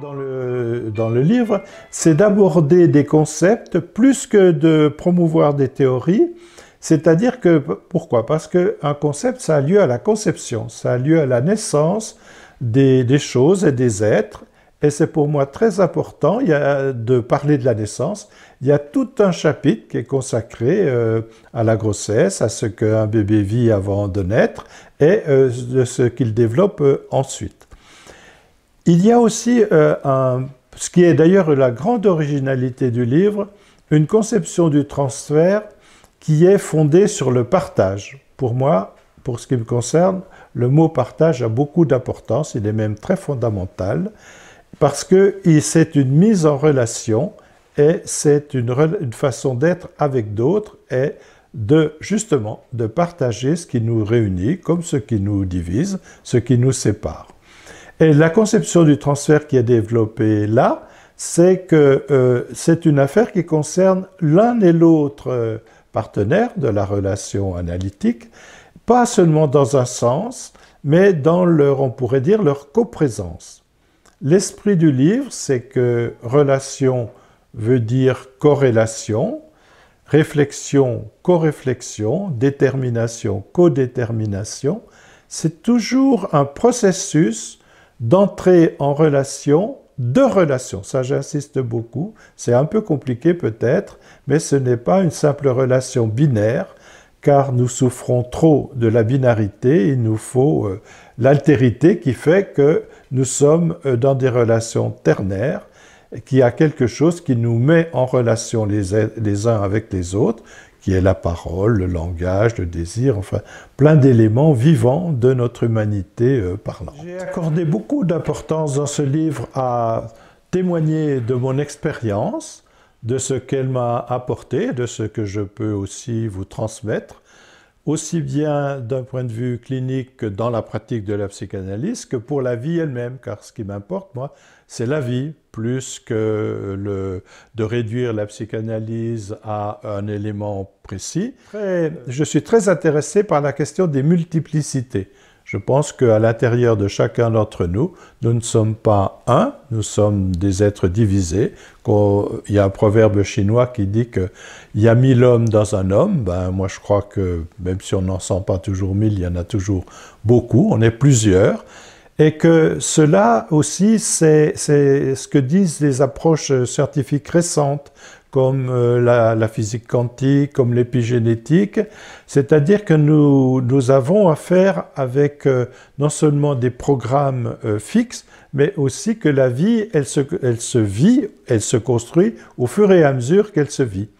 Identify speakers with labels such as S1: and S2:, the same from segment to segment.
S1: dans le, livre, c'est d'aborder des concepts plus que de promouvoir des théories. C'est-à-dire que, pourquoi Parce qu'un concept, ça a lieu à la conception, ça a lieu à la naissance des, choses et des êtres. Et c'est pour moi très important il y a, de parler de la naissance. Il y a tout un chapitre qui est consacré euh, à la grossesse, à ce qu'un bébé vit avant de naître et euh, de ce qu'il développe euh, ensuite. Il y a aussi, euh, ce qui est d'ailleurs la grande originalité du livre, une conception du transfert qui est fondée sur le partage. Pour moi, pour ce qui me concerne, le mot partage a beaucoup d'importance, il est même très fondamental, parce que c'est une mise en relation et c'est une, une, façon d'être avec d'autres et de justement de partager ce qui nous réunit comme ce qui nous divise, ce qui nous sépare. Et la conception du transfert qui est développée là, c'est que euh, c'est une affaire qui concerne l'un et l'autre euh, partenaire de la relation analytique, pas seulement dans un sens, mais dans leur, on pourrait dire, leur coprésence. L'esprit du livre, c'est que relation veut dire corrélation, réflexion, coréflexion, détermination, codétermination. C'est toujours un processus d'entrer en relation, de relation. Ça, j'insiste beaucoup. C'est un peu compliqué peut-être, mais ce n'est pas une simple relation binaire, car nous souffrons trop de la binarité. Il nous faut euh, l'altérité qui fait que nous sommes euh, dans des relations ternaires qui a quelque chose qui nous met en relation les, uns avec les autres, qui est la parole, le langage, le désir, enfin plein d'éléments vivants de notre humanité euh, parlante. J'ai accordé beaucoup d'importance dans ce livre à témoigner de mon expérience, de ce qu'elle m'a apporté, de ce que je peux aussi vous transmettre, aussi bien d'un point de vue clinique que dans la pratique de la psychanalyse, que pour la vie elle-même, car ce qui m'importe, moi, c'est la vie, plus que le, de réduire la psychanalyse à un élément précis. je suis très intéressé par la question des multiplicités. Je pense qu'à l'intérieur de chacun d'entre nous, nous ne sommes pas un, nous sommes des êtres divisés. Il y a un proverbe chinois qui dit qu'il y a mille hommes dans un homme. Ben, moi, je crois que même si on n'en sent pas toujours mille, il y en a toujours beaucoup. On est plusieurs. Et que cela aussi, c'est ce que disent les approches scientifiques récentes, comme euh, la, physique quantique, comme l'épigénétique. C'est-à-dire que nous, nous, avons affaire avec euh, non seulement des programmes euh, fixes, mais aussi que la vie, elle se, elle se, vit, elle se construit au fur et à mesure qu'elle se vit.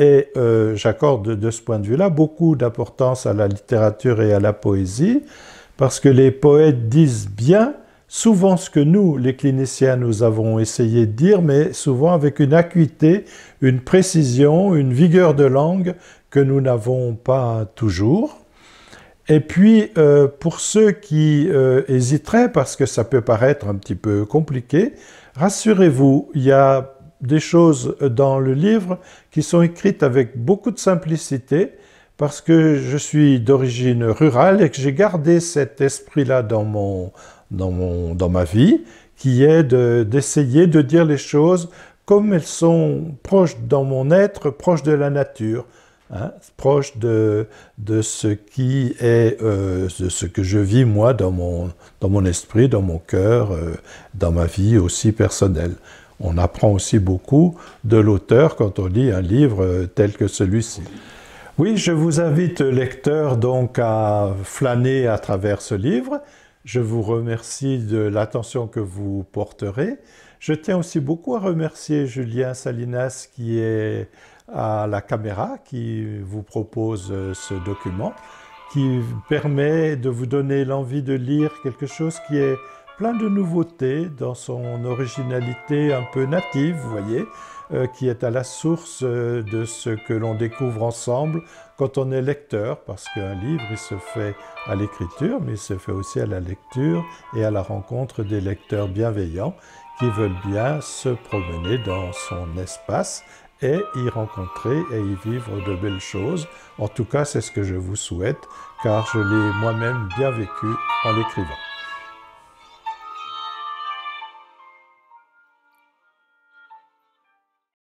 S1: Et j'accorde de ce point de vue-là beaucoup d'importance à la littérature et à la poésie, parce que les poètes disent bien souvent ce que nous, les cliniciens, nous avons essayé de dire, mais souvent avec une acuité, une précision, une vigueur de langue que nous n'avons pas toujours. Et puis, euh, pour ceux qui euh, hésiteraient, parce que ça peut paraître un petit peu compliqué, rassurez-vous, il y a des choses dans le livre qui sont écrites avec beaucoup de simplicité, parce que je suis d'origine rurale et que j'ai gardé cet esprit-là dans mon, dans, dans ma vie, qui est d'essayer de, dire les choses comme elles sont proches dans mon être, proches de la nature. Hein, proches de, de, ce qui est euh, ce que je vis moi dans mon, dans mon esprit, dans mon cœur, euh, dans ma vie aussi personnelle. On apprend aussi beaucoup de l'auteur quand on lit un livre euh, tel que celui-ci. Oui, je vous invite, lecteur, donc à flâner à travers ce livre. Je vous remercie de l'attention que vous porterez. Je tiens aussi beaucoup à remercier Julien Salinas qui est à la caméra, qui vous propose euh, ce document, qui permet de vous donner l'envie de lire quelque chose qui est plein de nouveautés dans son originalité un peu native, vous voyez, euh, qui est à la source euh, de ce que l'on découvre ensemble quand on est lecteur, parce qu'un livre, il se fait à l'écriture, mais il se fait aussi à la lecture et à la rencontre des lecteurs bienveillants qui veulent bien se promener dans son espace et y rencontrer et y vivre de belles choses. En tout cas, c'est ce que je vous souhaite, car je l'ai moi-même bien vécu en l'écrivant.